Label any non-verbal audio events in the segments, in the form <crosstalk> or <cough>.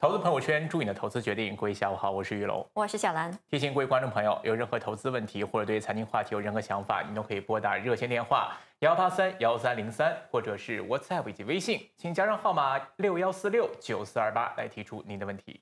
投资朋友圈，祝你的投资决定。各位下午好，我是玉龙，我是小兰。提醒各位观众朋友，有任何投资问题或者对财经话题有任何想法，你都可以拨打热线电话幺八三幺三零三，或者是 WhatsApp 以及微信，请加上号码六幺四六九四二八来提出您的问题。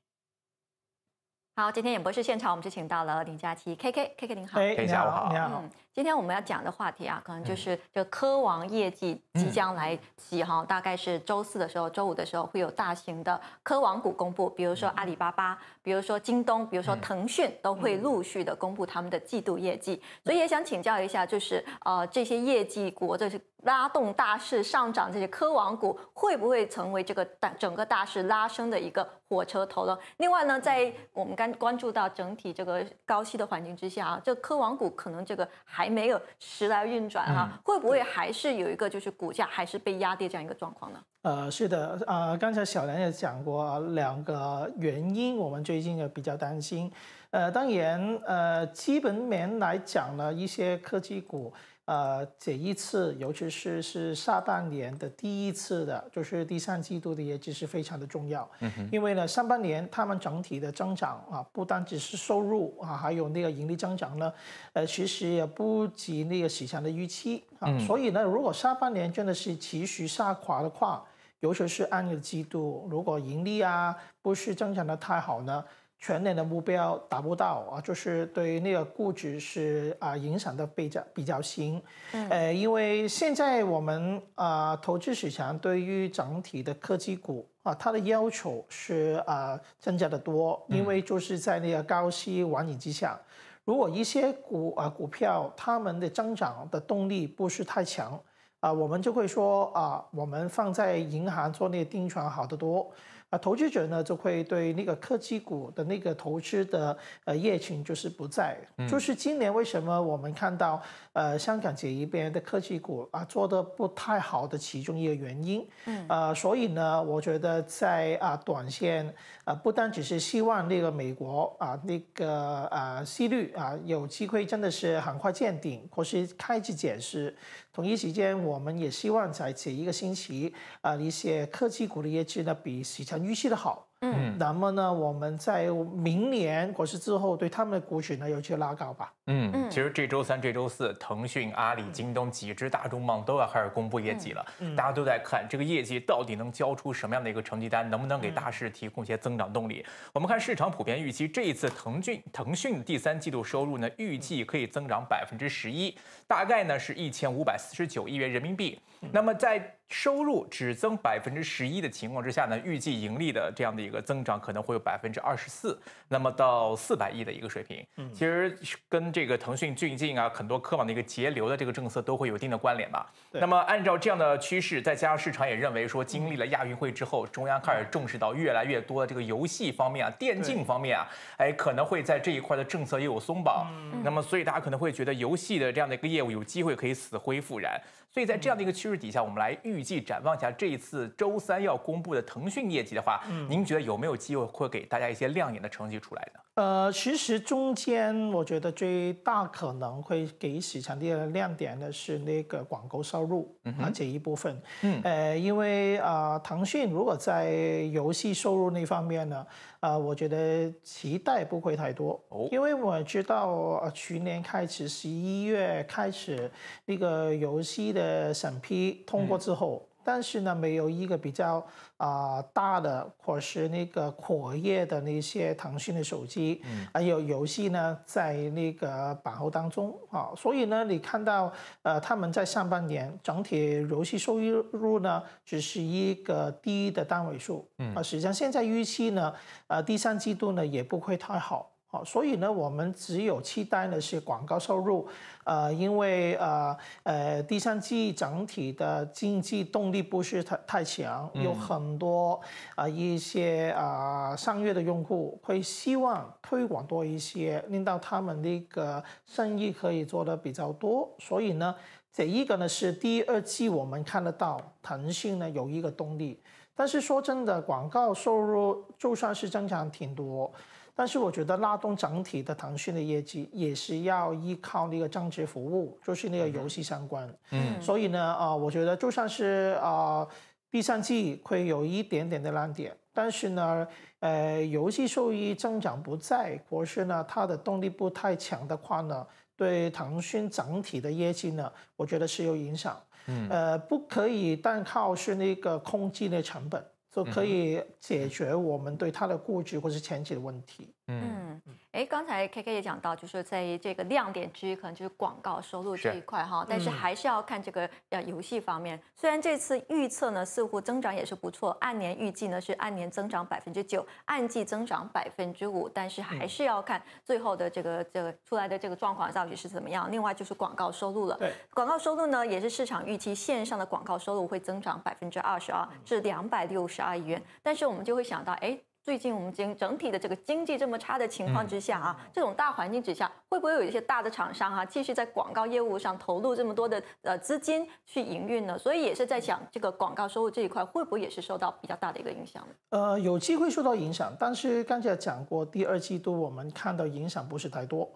好，今天演播室现场，我们就请到了林佳琪，KK，KK，您好。哎，下午好。嗯，今天我们要讲的话题啊，可能就是这科王业绩即将来袭哈，大概是周四的时候，周五的时候会有大型的科王股公布，比如说阿里巴巴，比如说京东，比如说腾讯，都会陆续的公布他们的季度业绩。所以也想请教一下，就是呃这些业绩国这是拉动大势上涨，这些科网股会不会成为这个大整个大势拉升的一个火车头了？另外呢，在我们刚关注到整体这个高息的环境之下啊，这科网股可能这个还没有时来运转哈，会不会还是有一个就是股价还是被压跌这样一个状况呢？呃，是的，呃，刚才小梁也讲过两个原因，我们最近也比较担心。呃，当然，呃，基本面来讲呢，一些科技股。呃，这一次，尤其是是下半年的第一次的，就是第三季度的业绩是非常的重要。嗯，因为呢，上半年他们整体的增长啊，不单只是收入啊，还有那个盈利增长呢，呃，其实也不及那个市场的预期啊。所以呢，如果下半年真的是持续下滑的话，尤其是按个季度，如果盈利啊不是增长的太好呢。全年的目标达不到啊，就是对那个估值是啊影响的比较比较新。呃，因为现在我们啊投资市场对于整体的科技股啊它的要求是啊增加的多，因为就是在那个高息环境之下，如果一些股啊股票它们的增长的动力不是太强啊，我们就会说啊我们放在银行做那个定存好得多。啊，投资者呢就会对那个科技股的那个投资的呃热情就是不在，就是今年为什么我们看到呃香港这一边的科技股啊做的不太好的其中一个原因，呃所以呢，我觉得在啊短线啊不单只是希望那个美国啊那个啊息率啊有机会真的是很快见顶或是开始减持。同一时间我们也希望在这一个星期啊一些科技股的业绩呢比市场。预期的好，嗯，那么呢，我们在明年或是之后，对他们的股值呢，要去拉高吧。嗯嗯，其实这周三、这周四，腾讯、阿里、京东几只大众棒都要开始公布业绩了，大家都在看这个业绩到底能交出什么样的一个成绩单，能不能给大市提供一些增长动力。我们看市场普遍预期，这一次腾讯腾讯第三季度收入呢，预计可以增长百分之十一，大概呢是一千五百四十九亿元人民币。那么在收入只增百分之十一的情况之下呢，预计盈利的这样的一个增长可能会有百分之二十四，那么到四百亿的一个水平。嗯，其实跟这个腾讯最近啊，很多科网的一个节流的这个政策都会有一定的关联吧。那么按照这样的趋势，再加上市场也认为说，经历了亚运会之后，中央开始重视到越来越多的这个游戏方面啊、电竞方面啊，哎，可能会在这一块的政策又有松绑。嗯。那么所以大家可能会觉得游戏的这样的一个业务有机会可以死灰复燃。所以在这样的一个趋势底下，我们来预计展望一下这一次周三要公布的腾讯业绩的话，您觉得有没有机会会给大家一些亮眼的成绩出来呢？呃，其实中间我觉得最大可能会给市场的亮点的是那个广告收入，而且一部分。嗯，呃，因为啊，腾讯如果在游戏收入那方面呢，啊，我觉得期待不会太多，哦，因为我知道去年开始十一月开始那个游戏的。呃，审批通过之后，但是呢，没有一个比较啊大的或是那个活跃的那些腾讯的手机，嗯、还有游戏呢，在那个版号当中啊，所以呢，你看到呃，他们在上半年整体游戏收入呢，只是一个低的单位数，啊，实际上现在预期呢，呃，第三季度呢也不会太好。好，所以呢，我们只有期待的是广告收入，呃，因为呃呃，第三季整体的经济动力不是太太强，有很多啊一些啊商业的用户会希望推广多一些，令到他们那个生意可以做的比较多。所以呢，这一个呢是第二季我们看得到腾讯呢有一个动力，但是说真的，广告收入就算是增长挺多。但是我觉得拉动整体的腾讯的业绩也是要依靠那个增值服务，就是那个游戏相关。嗯。所以呢，呃，我觉得就算是呃第三季会有一点点的难点，但是呢，呃，游戏收益增长不在，或是呢它的动力不太强的话呢，对腾讯整体的业绩呢，我觉得是有影响。嗯。呃，不可以单靠是那个空积的成本。就可以解决我们对它的估值或是前景的问题。嗯。哎，刚才 KK 也讲到，就是在这个亮点之一，可能就是广告收入这一块哈。但是还是要看这个呃游戏方面。虽然这次预测呢，似乎增长也是不错，按年预计呢是按年增长百分之九，按季增长百分之五，但是还是要看最后的这个这个出来的这个状况到底是怎么样。另外就是广告收入了，广告收入呢也是市场预期线上的广告收入会增长百分之二十二，至两百六十二亿元。但是我们就会想到，哎。最近我们经整体的这个经济这么差的情况之下啊，这种大环境之下，会不会有一些大的厂商啊，继续在广告业务上投入这么多的呃资金去营运呢？所以也是在想，这个广告收入这一块会不会也是受到比较大的一个影响？呃，有机会受到影响，但是刚才讲过，第二季度我们看到影响不是太多。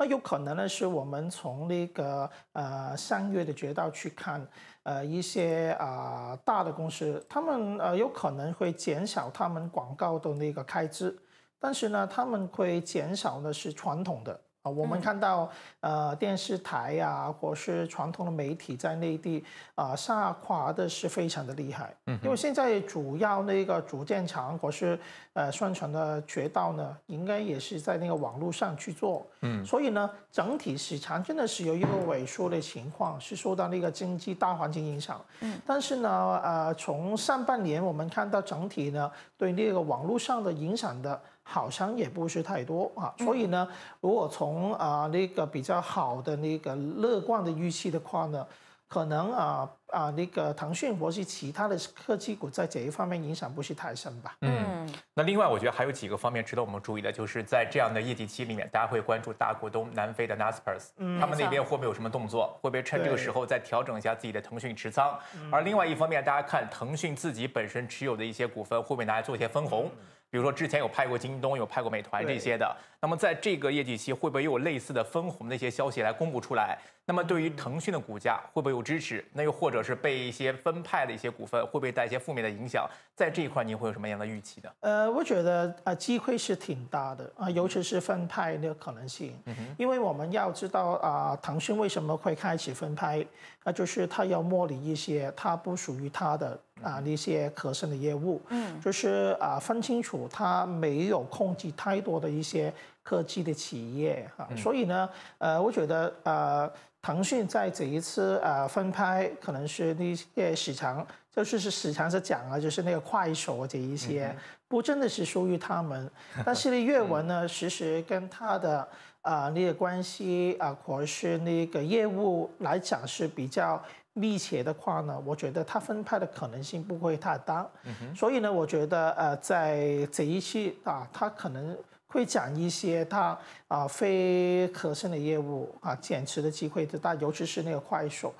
那有可能呢，是我们从那个呃三月的决道去看。呃，一些啊大的公司，他们呃有可能会减少他们广告的那个开支，但是呢，他们会减少的是传统的。啊，我们看到呃电视台呀，或是传统的媒体在内地啊下滑的是非常的厉害，嗯，因为现在主要那个主建厂或是呃宣传的渠道呢，应该也是在那个网络上去做，嗯，所以呢整体场真的是有一个萎缩的情况，是受到那个经济大环境影响，嗯，但是呢，呃，从上半年我们看到整体呢对那个网络上的影响的。好像也不是太多啊，所以呢，如果从啊那个比较好的那个乐观的预期的话呢，可能啊啊那个腾讯或是其他的科技股在这一方面影响不是太深吧。嗯，那另外我觉得还有几个方面值得我们注意的，就是在这样的业绩期里面，大家会关注大股东南非的 Nasper's，他们那边会不会有什么动作？会不会趁这个时候再调整一下自己的腾讯持仓？而另外一方面，大家看腾讯自己本身持有的一些股份，会不会拿来做一些分红？比如说，之前有拍过京东，有拍过美团这些的。那么，在这个业绩期，会不会有类似的分红的一些消息来公布出来？那么对于腾讯的股价会不会有支持？那又或者是被一些分派的一些股份会不会带一些负面的影响？在这一块您会有什么样的预期呢？呃，我觉得呃机会是挺大的啊，尤其是分派那个可能性，因为我们要知道啊，腾讯为什么会开启分派？那就是它要剥离一些它不属于它的啊那些可胜的业务，嗯，就是啊分清楚它没有控制太多的一些科技的企业哈，所以呢，呃，我觉得呃。腾讯在这一次啊分拍可能是那些市场，就是是市场是讲啊，就是那个快手这一些，不真的是属于他们。<laughs> 但是呢，阅文呢，其实跟他的啊那个关系啊，或者是那个业务来讲是比较密切的话呢，我觉得他分拍的可能性不会太大。所以呢，我觉得呃，在这一期啊，他可能。会讲一些它啊非核心的业务啊减持的机会的大，尤其是那个快手，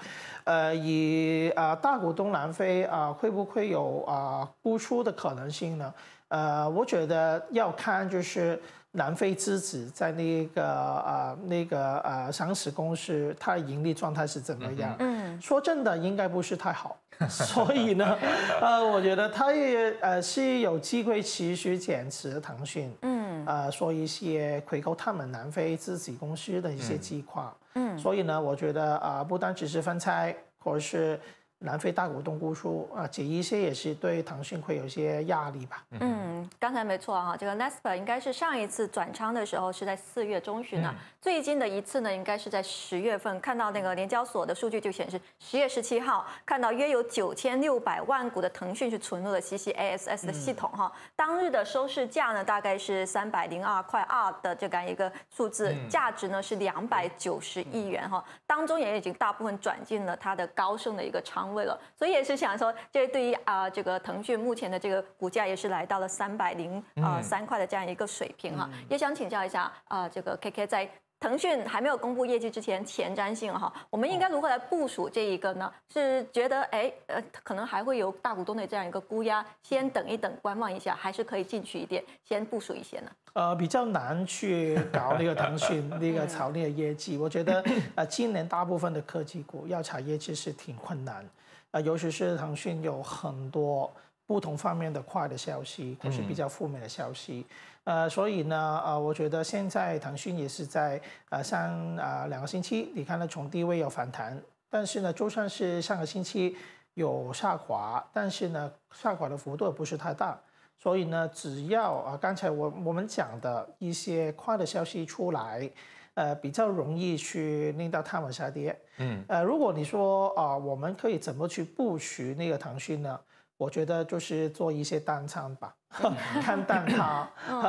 呃，以啊大股东南非啊会不会有啊沽出的可能性呢？呃，我觉得要看就是南非之子在那个啊那个啊上市公司它的盈利状态是怎么样。嗯。说真的，应该不是太好，<laughs> 所以呢，呃，我觉得它也呃是有机会持续减持腾讯。嗯。呃，说一些回购他们南非自己公司的一些计划，嗯，所以呢，我觉得啊，不单只是分拆，或者是。南非大股东估出啊，这一些也是对腾讯会有一些压力吧？嗯，刚才没错啊，这个 n a s p a 应该是上一次转仓的时候是在四月中旬了，最近的一次呢，应该是在十月份。看到那个联交所的数据就显示，十月十七号看到约有九千六百万股的腾讯是存入了 CCASs 的系统哈，当日的收市价呢大概是三百零二块二的这样一个数字，价值呢是两百九十亿元哈，当中也已经大部分转进了它的高盛的一个仓。位了，所以也是想说，这对于啊，这个腾讯目前的这个股价也是来到了三百零啊三块的这样一个水平啊，也想请教一下啊，这个 KK 在。腾讯还没有公布业绩之前，前瞻性哈，我们应该如何来部署这一个呢？是觉得哎，呃，可能还会有大股东的这样一个估压，先等一等，观望一下，还是可以进去一点，先部署一些呢？呃，比较难去搞那个腾讯那个炒那个业绩，我觉得呃，今年大部分的科技股要查业绩是挺困难，啊，尤其是腾讯有很多。不同方面的坏的消息都是比较负面的消息，呃，所以呢，呃，我觉得现在腾讯也是在呃上啊两个星期，你看它从低位有反弹，但是呢，就算是上个星期有下滑，但是呢，下滑的幅度不是太大，所以呢，只要啊刚才我我们讲的一些快的消息出来，呃，比较容易去令到它们下跌，嗯，呃，如果你说啊，我们可以怎么去布局那个腾讯呢？我觉得就是做一些单仓吧，<laughs> 看淡它。啊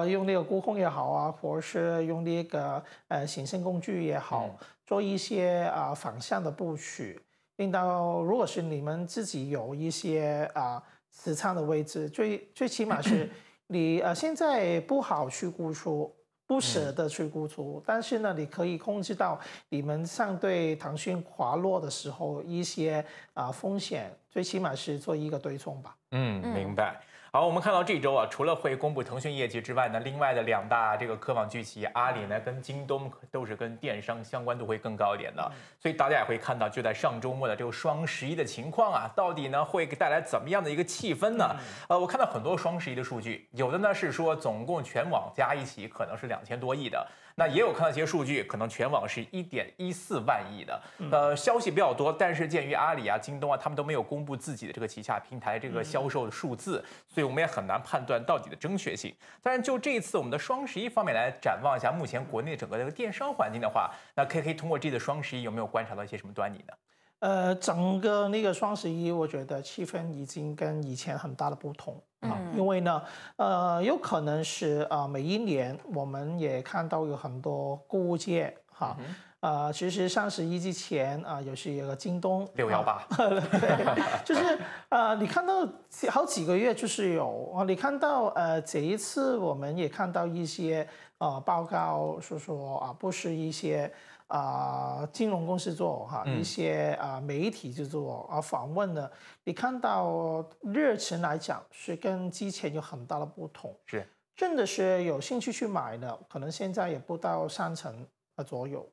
啊，用那个沽空也好啊，或者是用那个呃行胜工具也好，做一些啊反向的布局。令到如果是你们自己有一些啊持仓的位置，最最起码是你呃现在不好去沽出，不舍得去沽出，但是呢，你可以控制到你们相对腾讯滑落的时候一些啊风险。最起码是做一个对冲吧。嗯，明白。好，我们看到这周啊，除了会公布腾讯业绩之外呢，另外的两大这个科网巨企阿里呢跟京东都是跟电商相关度会更高一点的，所以大家也会看到，就在上周末的这个双十一的情况啊，到底呢会带来怎么样的一个气氛呢？呃，我看到很多双十一的数据，有的呢是说总共全网加一起可能是两千多亿的。那也有看到一些数据，可能全网是一点一四万亿的，呃，消息比较多，但是鉴于阿里啊、京东啊，他们都没有公布自己的这个旗下平台这个销售的数字，所以我们也很难判断到底的正确性。但是就这一次我们的双十一方面来展望一下，目前国内整个这个电商环境的话，那 K K 通过这次双十一有没有观察到一些什么端倪呢？呃，整个那个双十一，我觉得气氛已经跟以前很大的不同。啊，因为呢，呃，有可能是啊，每一年我们也看到有很多购物节，哈，呃，其实双十一之前啊，也是一个京东六幺八，<laughs> 对，就是啊，你看到好几个月就是有啊，你看到呃这一次我们也看到一些啊报告，是说啊，不是一些。啊，金融公司做哈一些啊媒体就做啊访问呢，你看到热情来讲是跟之前有很大的不同，是真的是有兴趣去买的，可能现在也不到三成啊左右，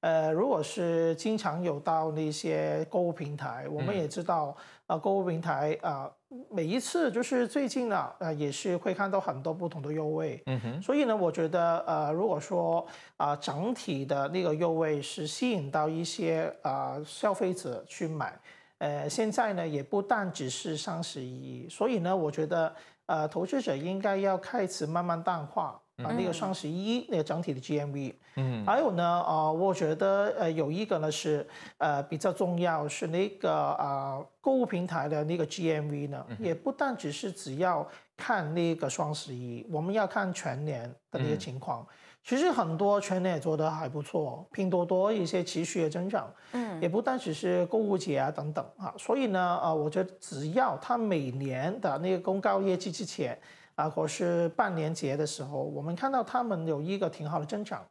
呃，如果是经常有到那些购物平台，我们也知道啊购物平台啊。每一次就是最近呢，呃，也是会看到很多不同的优惠，嗯哼。所以呢，我觉得呃，如果说啊，整体的那个优惠是吸引到一些啊消费者去买，呃，现在呢也不但只是双十一，所以呢，我觉得呃，投资者应该要开始慢慢淡化。啊，那个双十一那个整体的 GMV，嗯，还有呢，呃，我觉得呃有一个呢是呃比较重要是那个啊购物平台的那个 GMV 呢，也不但只是只要看那个双十一，我们要看全年的那个情况。其实很多全年也做得还不错，拼多多一些持续的增长，嗯，也不单只是购物节啊等等啊，所以呢，呃，我觉得只要他每年的那个公告业绩之前。啊，或是半年节的时候，我们看到他们有一个挺好的增长，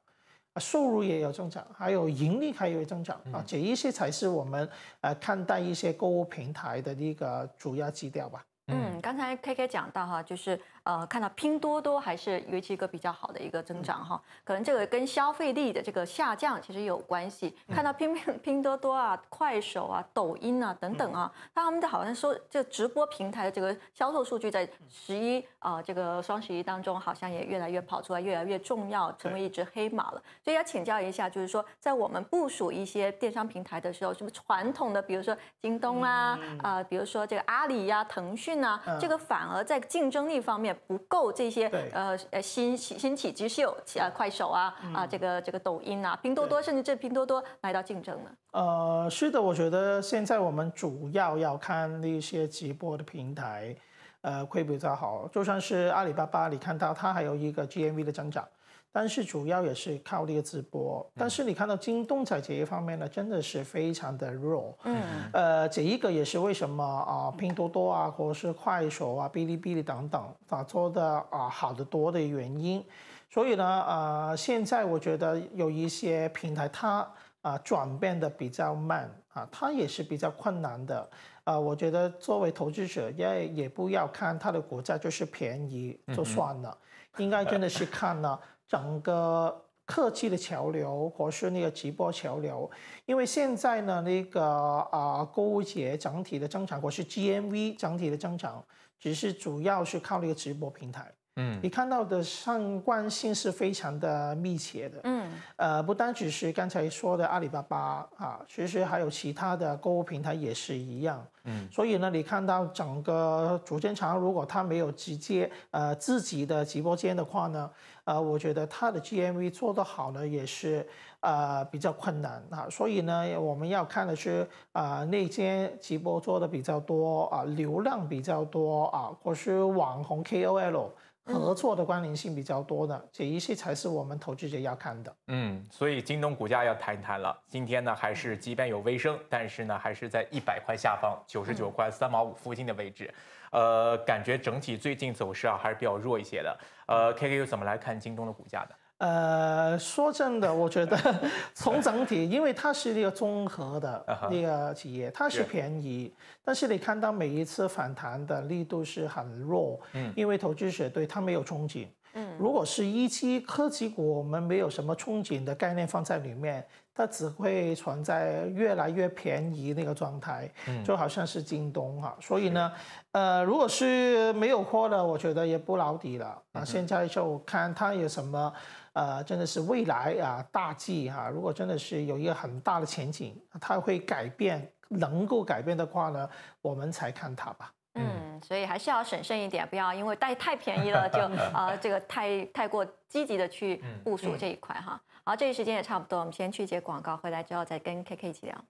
啊，收入也有增长，还有盈利还有增长啊，这一些才是我们呃看待一些购物平台的一个主要基调吧。嗯，刚才 K K 讲到哈，就是。呃，看到拼多多还是维持一个比较好的一个增长哈，可能这个跟消费力的这个下降其实有关系。看到拼拼拼多多啊、快手啊、抖音啊等等啊，他们好像说这直播平台的这个销售数据在十一啊这个双十一当中好像也越来越跑出来，越来越重要，成为一只黑马了。所以要请教一下，就是说在我们部署一些电商平台的时候，什么传统的比如说京东啊、啊比如说这个阿里呀、腾讯啊，这个反而在竞争力方面。不够这些呃呃新新起之秀啊，快手啊啊，这个这个抖音啊，拼多多，甚至这拼多多来到竞争了。呃，是的，我觉得现在我们主要要看那些直播的平台，呃，会会比较好？就算是阿里巴巴，你看到它还有一个 GMV 的增长。但是主要也是靠这个直播，但是你看到京东在这一方面呢，真的是非常的弱。嗯。呃，这一个也是为什么啊，拼多多啊，或是快手啊，哔哩哔哩等等啊做的啊好的多的原因。所以呢，呃，现在我觉得有一些平台它啊转变的比较慢啊，它也是比较困难的。啊，我觉得作为投资者也也不要看它的股价就是便宜就算了，应该真的是看了。整个科技的潮流，或是那个直播潮流，因为现在呢，那个啊，购物节整体的增长，或是 GMV 整体的增长，只是主要是靠那个直播平台。嗯，你看到的上惯性是非常的密切的，嗯，呃，不单只是刚才说的阿里巴巴啊，其实还有其他的购物平台也是一样，嗯，所以呢，你看到整个主建厂，如果他没有直接呃自己的直播间的话呢，呃，我觉得他的 GMV 做得好呢，也是呃比较困难啊，所以呢，我们要看的是啊，那间直播做的比较多啊，流量比较多啊，或是网红 KOL。合作的关联性比较多的这一些才是我们投资者要看的。嗯，所以京东股价要谈一谈了。今天呢，还是即便有微升，但是呢，还是在一百块下方，九十九块三毛五附近的位置。呃，感觉整体最近走势啊还是比较弱一些的。呃，K K 又怎么来看京东的股价的？呃，说真的，我觉得 <laughs> 从整体，因为它是一个综合的那个企业，它是便宜，但是你看到每一次反弹的力度是很弱，嗯，因为投资者对它没有憧憬，嗯，如果是一期科技股，我们没有什么憧憬的概念放在里面。它只会存在越来越便宜那个状态，就好像是京东哈，所以呢，呃，如果是没有货了，我觉得也不牢底了啊。现在就看它有什么，呃，真的是未来啊大计哈。如果真的是有一个很大的前景，它会改变，能够改变的话呢，我们才看它吧。嗯。所以还是要审慎一点，不要因为太太便宜了就啊，<laughs> 这个太太过积极的去部署这一块哈。好，这一时间也差不多，我们先去接广告，回来之后再跟 KK 一起聊。